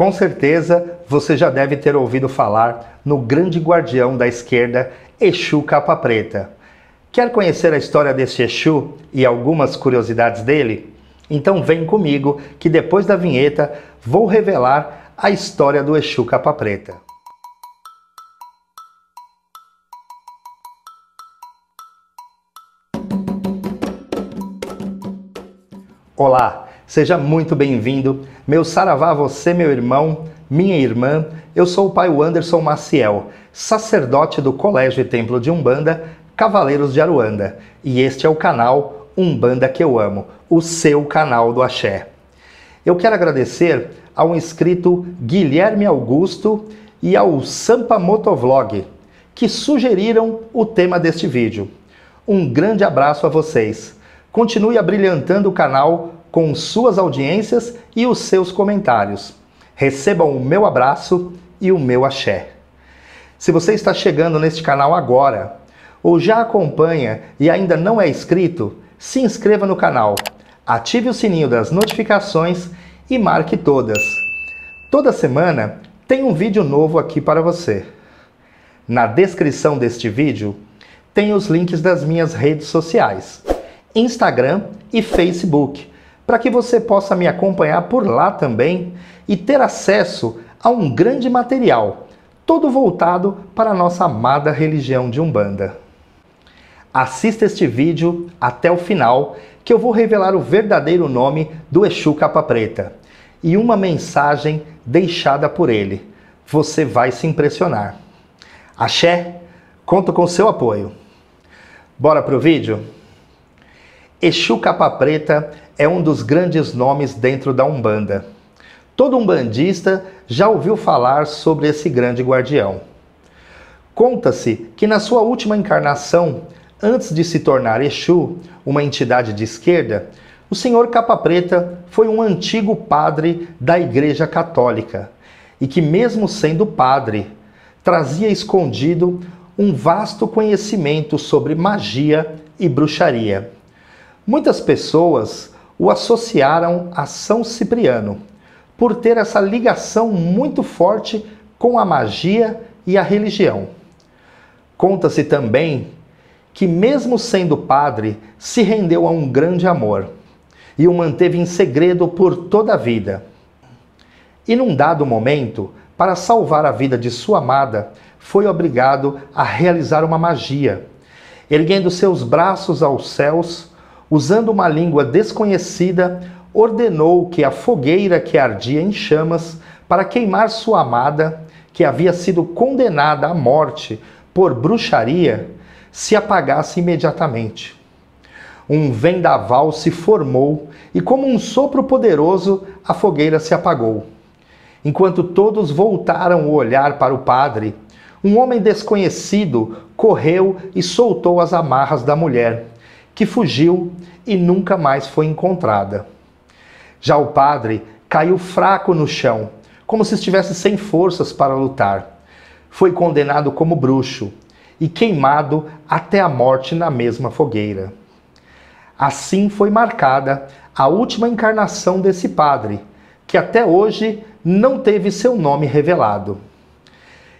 Com certeza você já deve ter ouvido falar no grande guardião da esquerda, Exu Capa Preta. Quer conhecer a história desse Exu e algumas curiosidades dele? Então vem comigo que depois da vinheta vou revelar a história do Exu Capa Preta. Olá! Seja muito bem-vindo. Meu saravá, você, meu irmão, minha irmã. Eu sou o pai Anderson Maciel, sacerdote do Colégio e Templo de Umbanda, Cavaleiros de Aruanda. E este é o canal Umbanda que eu amo, o seu canal do axé. Eu quero agradecer ao inscrito Guilherme Augusto e ao Sampa Motovlog, que sugeriram o tema deste vídeo. Um grande abraço a vocês. Continue abrilhantando o canal com suas audiências e os seus comentários. Recebam o meu abraço e o meu axé. Se você está chegando neste canal agora, ou já acompanha e ainda não é inscrito, se inscreva no canal, ative o sininho das notificações e marque todas. Toda semana tem um vídeo novo aqui para você. Na descrição deste vídeo tem os links das minhas redes sociais, Instagram e Facebook, para que você possa me acompanhar por lá também e ter acesso a um grande material, todo voltado para a nossa amada religião de Umbanda. Assista este vídeo até o final, que eu vou revelar o verdadeiro nome do Exu Capa Preta e uma mensagem deixada por ele. Você vai se impressionar. Axé, conto com seu apoio. Bora pro vídeo? Exu Capa Preta é um dos grandes nomes dentro da Umbanda. Todo umbandista já ouviu falar sobre esse grande guardião. Conta-se que na sua última encarnação, antes de se tornar Exu, uma entidade de esquerda, o senhor Capa Preta foi um antigo padre da Igreja Católica e que, mesmo sendo padre, trazia escondido um vasto conhecimento sobre magia e bruxaria. Muitas pessoas o associaram a São Cipriano, por ter essa ligação muito forte com a magia e a religião. Conta-se também que, mesmo sendo padre, se rendeu a um grande amor e o manteve em segredo por toda a vida. E num dado momento, para salvar a vida de sua amada, foi obrigado a realizar uma magia, erguendo seus braços aos céus usando uma língua desconhecida, ordenou que a fogueira que ardia em chamas para queimar sua amada, que havia sido condenada à morte por bruxaria, se apagasse imediatamente. Um vendaval se formou e, como um sopro poderoso, a fogueira se apagou. Enquanto todos voltaram o olhar para o padre, um homem desconhecido correu e soltou as amarras da mulher, que fugiu e nunca mais foi encontrada. Já o padre caiu fraco no chão, como se estivesse sem forças para lutar. Foi condenado como bruxo e queimado até a morte na mesma fogueira. Assim foi marcada a última encarnação desse padre, que até hoje não teve seu nome revelado.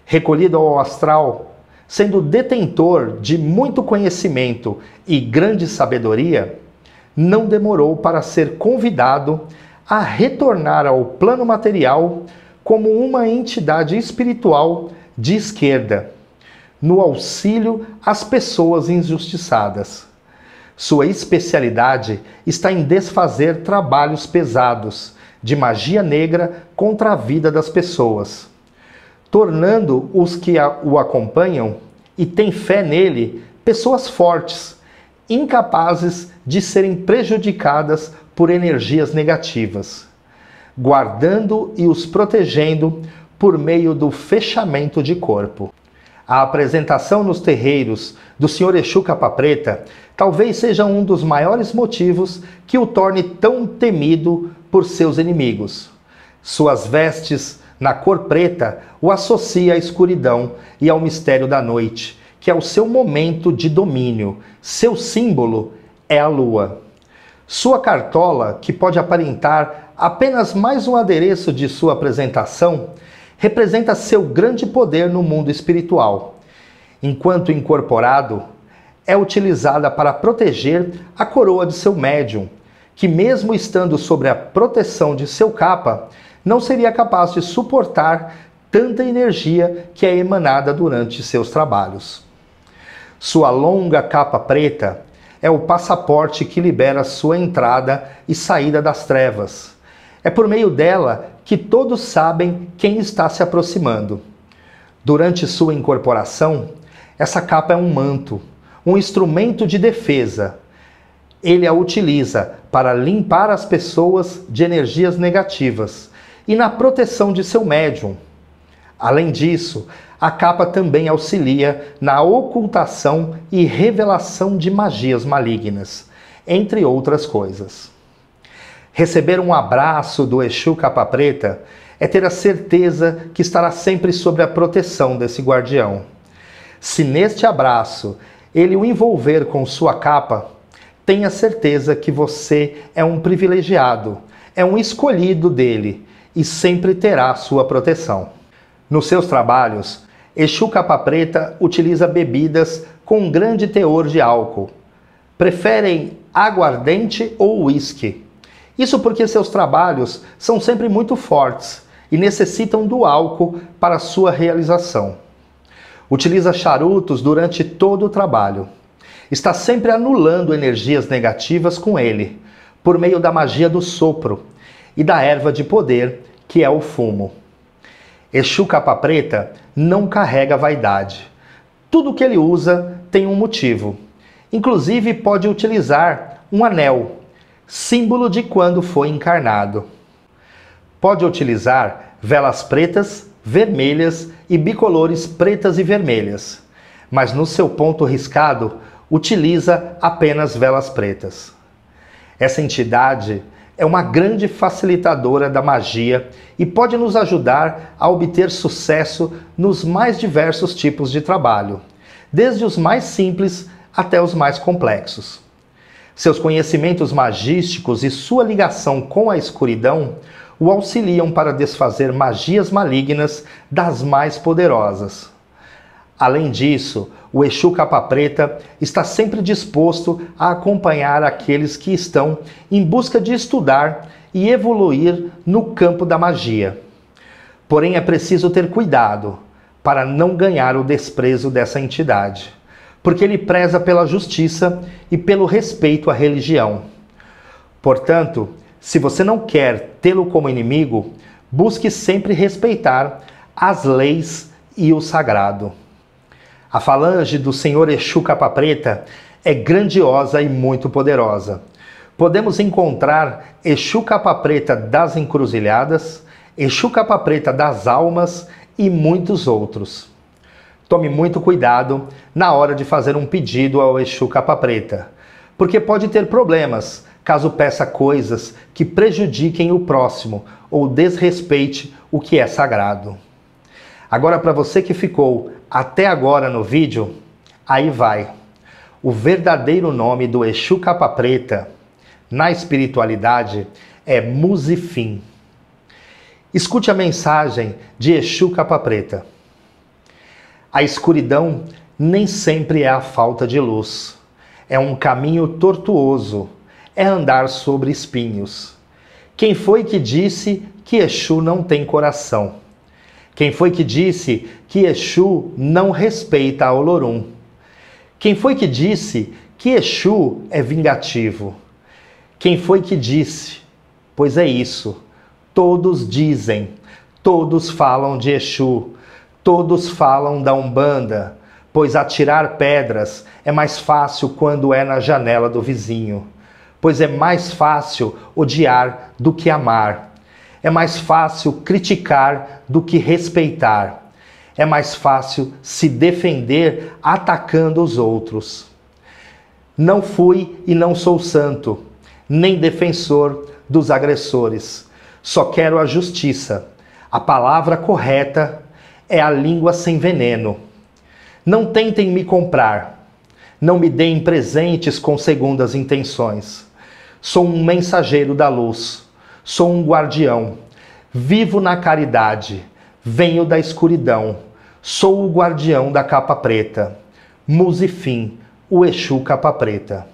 Recolhido ao astral sendo detentor de muito conhecimento e grande sabedoria, não demorou para ser convidado a retornar ao plano material como uma entidade espiritual de esquerda, no auxílio às pessoas injustiçadas. Sua especialidade está em desfazer trabalhos pesados de magia negra contra a vida das pessoas tornando os que o acompanham e têm fé nele pessoas fortes, incapazes de serem prejudicadas por energias negativas, guardando e os protegendo por meio do fechamento de corpo. A apresentação nos terreiros do Sr. Exu Capa Preta talvez seja um dos maiores motivos que o torne tão temido por seus inimigos. Suas vestes na cor preta, o associa à escuridão e ao mistério da noite, que é o seu momento de domínio. Seu símbolo é a lua. Sua cartola, que pode aparentar apenas mais um adereço de sua apresentação, representa seu grande poder no mundo espiritual. Enquanto incorporado, é utilizada para proteger a coroa de seu médium, que, mesmo estando sobre a proteção de seu capa, não seria capaz de suportar tanta energia que é emanada durante seus trabalhos. Sua longa capa preta é o passaporte que libera sua entrada e saída das trevas. É por meio dela que todos sabem quem está se aproximando. Durante sua incorporação, essa capa é um manto, um instrumento de defesa. Ele a utiliza para limpar as pessoas de energias negativas e na proteção de seu médium. Além disso, a capa também auxilia na ocultação e revelação de magias malignas, entre outras coisas. Receber um abraço do Exu Capa Preta é ter a certeza que estará sempre sob a proteção desse guardião. Se neste abraço ele o envolver com sua capa, tenha certeza que você é um privilegiado, é um escolhido dele e sempre terá sua proteção. Nos seus trabalhos, Exu Capa Preta utiliza bebidas com um grande teor de álcool. Preferem aguardente ou uísque. Isso porque seus trabalhos são sempre muito fortes e necessitam do álcool para sua realização. Utiliza charutos durante todo o trabalho. Está sempre anulando energias negativas com ele, por meio da magia do sopro, e da erva de poder, que é o fumo. Exu Capa Preta não carrega vaidade. Tudo que ele usa tem um motivo. Inclusive, pode utilizar um anel, símbolo de quando foi encarnado. Pode utilizar velas pretas, vermelhas e bicolores pretas e vermelhas, mas no seu ponto riscado utiliza apenas velas pretas. Essa entidade é uma grande facilitadora da magia e pode nos ajudar a obter sucesso nos mais diversos tipos de trabalho, desde os mais simples até os mais complexos. Seus conhecimentos magísticos e sua ligação com a escuridão o auxiliam para desfazer magias malignas das mais poderosas. Além disso, o Exu Capa Preta está sempre disposto a acompanhar aqueles que estão em busca de estudar e evoluir no campo da magia. Porém, é preciso ter cuidado para não ganhar o desprezo dessa entidade, porque ele preza pela justiça e pelo respeito à religião. Portanto, se você não quer tê-lo como inimigo, busque sempre respeitar as leis e o sagrado. A falange do Senhor Exu Capa Preta é grandiosa e muito poderosa. Podemos encontrar Exu Capa Preta das Encruzilhadas, Exu Capa Preta das Almas e muitos outros. Tome muito cuidado na hora de fazer um pedido ao Exu Capa Preta, porque pode ter problemas caso peça coisas que prejudiquem o próximo ou desrespeite o que é sagrado. Agora, para você que ficou até agora no vídeo, aí vai. O verdadeiro nome do Exu Capa Preta na espiritualidade é Musifim. Escute a mensagem de Exu Capa Preta. A escuridão nem sempre é a falta de luz. É um caminho tortuoso, é andar sobre espinhos. Quem foi que disse que Exu não tem coração? Quem foi que disse que Exu não respeita a Olorum? Quem foi que disse que Exu é vingativo? Quem foi que disse? Pois é isso. Todos dizem, todos falam de Exu, todos falam da Umbanda, pois atirar pedras é mais fácil quando é na janela do vizinho, pois é mais fácil odiar do que amar é mais fácil criticar do que respeitar. É mais fácil se defender atacando os outros. Não fui e não sou santo, nem defensor dos agressores. Só quero a justiça. A palavra correta é a língua sem veneno. Não tentem me comprar. Não me deem presentes com segundas intenções. Sou um mensageiro da luz Sou um guardião. Vivo na caridade. Venho da escuridão. Sou o guardião da capa preta. Musifim, o Exu capa preta.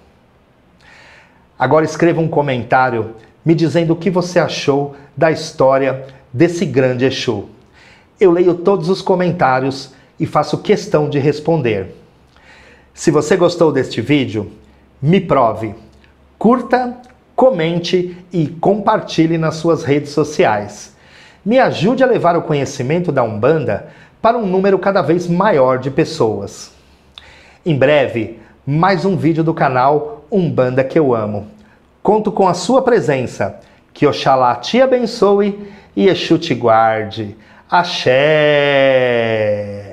Agora escreva um comentário me dizendo o que você achou da história desse grande Exu. Eu leio todos os comentários e faço questão de responder. Se você gostou deste vídeo, me prove. Curta, comente e compartilhe nas suas redes sociais. Me ajude a levar o conhecimento da Umbanda para um número cada vez maior de pessoas. Em breve, mais um vídeo do canal Umbanda que eu amo. Conto com a sua presença. Que Oxalá te abençoe e Exu te guarde. Axé!